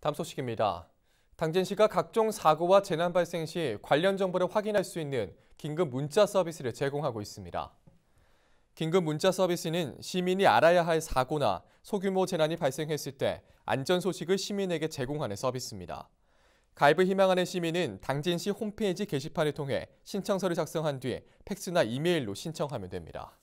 다음 소식입니다. 당진시가 각종 사고와 재난 발생 시 관련 정보를 확인할 수 있는 긴급 문자 서비스를 제공하고 있습니다. 긴급 문자 서비스는 시민이 알아야 할 사고나 소규모 재난이 발생했을 때 안전 소식을 시민에게 제공하는 서비스입니다. 가입을 희망하는 시민은 당진시 홈페이지 게시판을 통해 신청서를 작성한 뒤 팩스나 이메일로 신청하면 됩니다.